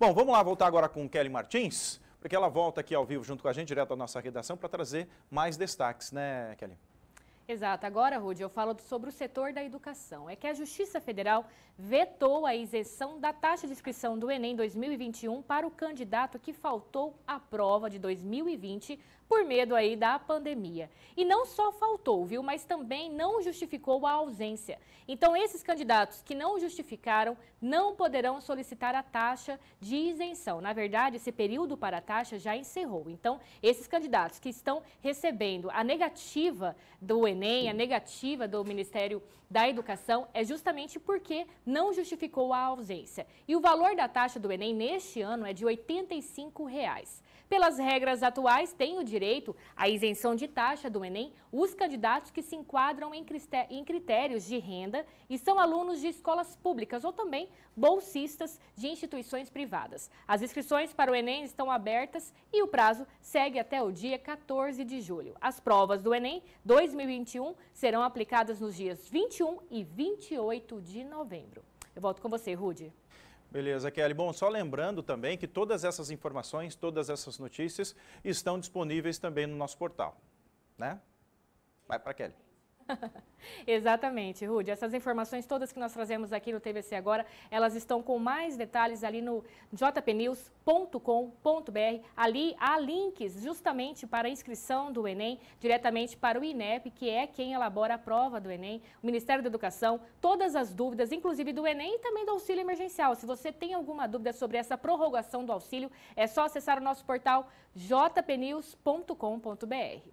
Bom, vamos lá voltar agora com Kelly Martins, porque ela volta aqui ao vivo junto com a gente, direto da nossa redação, para trazer mais destaques, né, Kelly? Exato. Agora, Rudi, eu falo sobre o setor da educação. É que a Justiça Federal vetou a isenção da taxa de inscrição do Enem 2021 para o candidato que faltou à prova de 2020 por medo aí da pandemia. E não só faltou, viu, mas também não justificou a ausência. Então, esses candidatos que não justificaram não poderão solicitar a taxa de isenção. Na verdade, esse período para a taxa já encerrou. Então, esses candidatos que estão recebendo a negativa do Enem Enem, a negativa do Ministério da Educação, é justamente porque não justificou a ausência. E o valor da taxa do Enem neste ano é de R$ 85. Reais. Pelas regras atuais, têm o direito à isenção de taxa do Enem os candidatos que se enquadram em critérios de renda e são alunos de escolas públicas ou também bolsistas de instituições privadas. As inscrições para o Enem estão abertas e o prazo segue até o dia 14 de julho. As provas do Enem 2021 2021 serão aplicadas nos dias 21 e 28 de novembro. Eu volto com você, Rude. Beleza, Kelly. Bom, só lembrando também que todas essas informações, todas essas notícias estão disponíveis também no nosso portal, né? Vai para Kelly. Exatamente, Rude. Essas informações todas que nós trazemos aqui no TVC Agora, elas estão com mais detalhes ali no jpnews.com.br. Ali há links justamente para a inscrição do Enem, diretamente para o INEP, que é quem elabora a prova do Enem, o Ministério da Educação, todas as dúvidas, inclusive do Enem e também do auxílio emergencial. Se você tem alguma dúvida sobre essa prorrogação do auxílio, é só acessar o nosso portal jpnews.com.br.